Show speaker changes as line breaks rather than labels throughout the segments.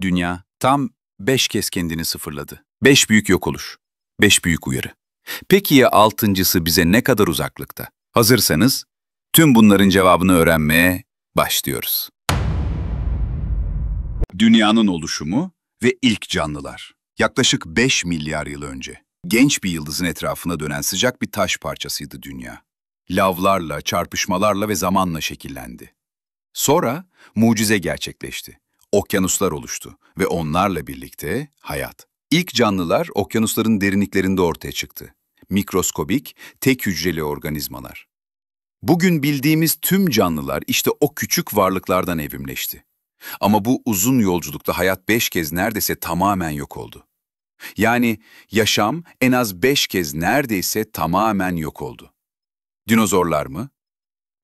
dünya tam beş kez kendini sıfırladı. Beş büyük yok olur. Beş büyük uyarı. Peki ya altıncısı bize ne kadar uzaklıkta? Hazırsanız tüm bunların cevabını öğrenmeye başlıyoruz. Dünyanın oluşumu ve ilk canlılar. Yaklaşık 5 milyar yıl önce genç bir yıldızın etrafına dönen sıcak bir taş parçasıydı dünya. Lavlarla, çarpışmalarla ve zamanla şekillendi. Sonra mucize gerçekleşti okyanuslar oluştu ve onlarla birlikte hayat. İlk canlılar okyanusların derinliklerinde ortaya çıktı. Mikroskobik, tek hücreli organizmalar. Bugün bildiğimiz tüm canlılar işte o küçük varlıklardan evrimleşti. Ama bu uzun yolculukta hayat beş kez neredeyse tamamen yok oldu. Yani yaşam en az beş kez neredeyse tamamen yok oldu. Dinozorlar mı?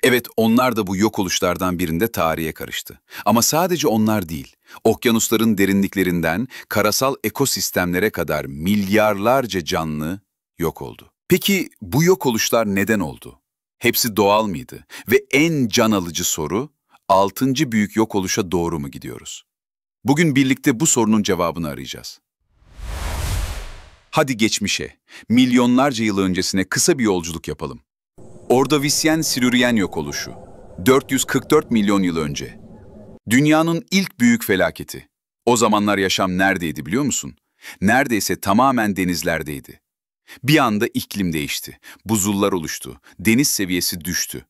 Evet, onlar da bu yok oluşlardan birinde tarihe karıştı. Ama sadece onlar değil, okyanusların derinliklerinden karasal ekosistemlere kadar milyarlarca canlı yok oldu. Peki bu yok oluşlar neden oldu? Hepsi doğal mıydı? Ve en can alıcı soru, altıncı büyük yok oluşa doğru mu gidiyoruz? Bugün birlikte bu sorunun cevabını arayacağız. Hadi geçmişe, milyonlarca yıl öncesine kısa bir yolculuk yapalım. Ordovisyen Silüryen yok oluşu. 444 milyon yıl önce. Dünyanın ilk büyük felaketi. O zamanlar yaşam neredeydi biliyor musun? Neredeyse tamamen denizlerdeydi. Bir anda iklim değişti, buzullar oluştu, deniz seviyesi düştü.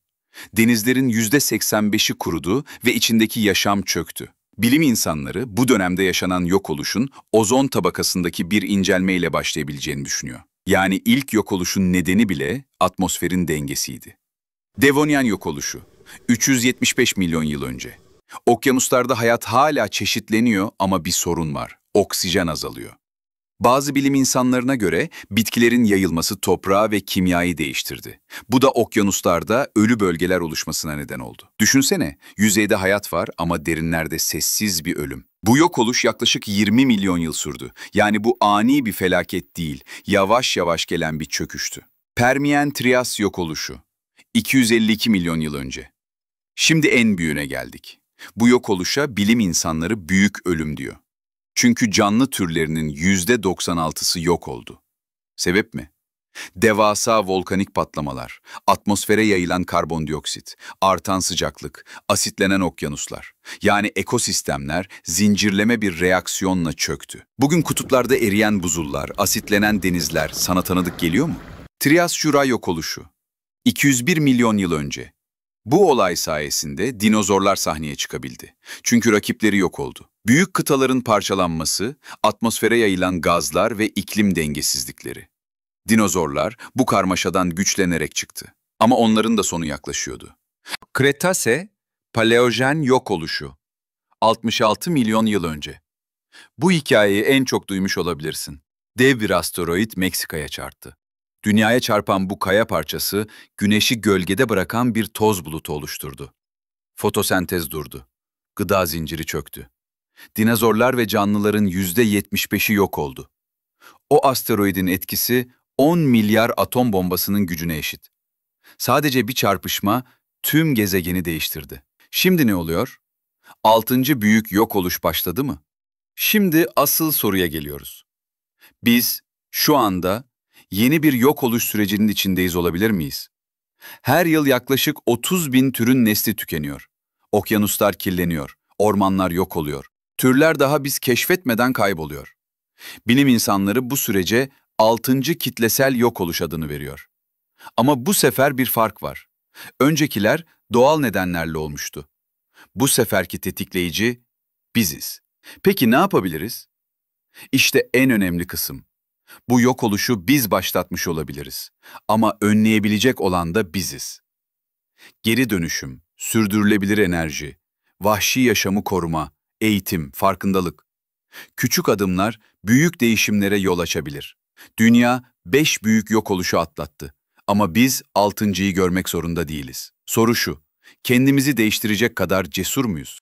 Denizlerin %85'i kurudu ve içindeki yaşam çöktü. Bilim insanları bu dönemde yaşanan yok oluşun ozon tabakasındaki bir incelmeyle başlayabileceğini düşünüyor yani ilk yok oluşun nedeni bile atmosferin dengesiydi. Devonian yok oluşu, 375 milyon yıl önce. Okyanuslarda hayat hala çeşitleniyor ama bir sorun var, oksijen azalıyor. Bazı bilim insanlarına göre bitkilerin yayılması toprağı ve kimyayı değiştirdi. Bu da okyanuslarda ölü bölgeler oluşmasına neden oldu. Düşünsene, yüzeyde hayat var ama derinlerde sessiz bir ölüm. Bu yok oluş yaklaşık 20 milyon yıl sürdü. Yani bu ani bir felaket değil, yavaş yavaş gelen bir çöküştü. Permiyen Trias yok oluşu. 252 milyon yıl önce. Şimdi en büyüğüne geldik. Bu yok oluşa bilim insanları büyük ölüm diyor. Çünkü canlı türlerinin %96'sı yok oldu. Sebep mi? Devasa volkanik patlamalar, atmosfere yayılan karbondioksit, artan sıcaklık, asitlenen okyanuslar. Yani ekosistemler zincirleme bir reaksiyonla çöktü. Bugün kutuplarda eriyen buzullar, asitlenen denizler sana tanıdık geliyor mu? Trias Jura yok oluşu. 201 milyon yıl önce. Bu olay sayesinde dinozorlar sahneye çıkabildi. Çünkü rakipleri yok oldu. Büyük kıtaların parçalanması, atmosfere yayılan gazlar ve iklim dengesizlikleri. Dinozorlar bu karmaşadan güçlenerek çıktı. Ama onların da sonu yaklaşıyordu. Kretase, paleojen yok oluşu. 66 milyon yıl önce. Bu hikayeyi en çok duymuş olabilirsin. Dev bir asteroid Meksika'ya çarptı. Dünyaya çarpan bu kaya parçası, güneşi gölgede bırakan bir toz bulutu oluşturdu. Fotosentez durdu. Gıda zinciri çöktü. Dinozorlar ve canlıların yüzde %75'i yok oldu. O asteroidin etkisi 10 milyar atom bombasının gücüne eşit. Sadece bir çarpışma tüm gezegeni değiştirdi. Şimdi ne oluyor? Altıncı büyük yok oluş başladı mı? Şimdi asıl soruya geliyoruz. Biz şu anda yeni bir yok oluş sürecinin içindeyiz olabilir miyiz? Her yıl yaklaşık 30 bin türün nesli tükeniyor. Okyanuslar kirleniyor, ormanlar yok oluyor. Türler daha biz keşfetmeden kayboluyor. Bilim insanları bu sürece altıncı kitlesel yok oluş adını veriyor. Ama bu sefer bir fark var. Öncekiler doğal nedenlerle olmuştu. Bu seferki tetikleyici biziz. Peki ne yapabiliriz? İşte en önemli kısım. Bu yok oluşu biz başlatmış olabiliriz. Ama önleyebilecek olan da biziz. Geri dönüşüm, sürdürülebilir enerji, vahşi yaşamı koruma, eğitim, farkındalık. Küçük adımlar büyük değişimlere yol açabilir. Dünya beş büyük yok oluşu atlattı. Ama biz altıncıyı görmek zorunda değiliz. Soru şu, kendimizi değiştirecek kadar cesur muyuz?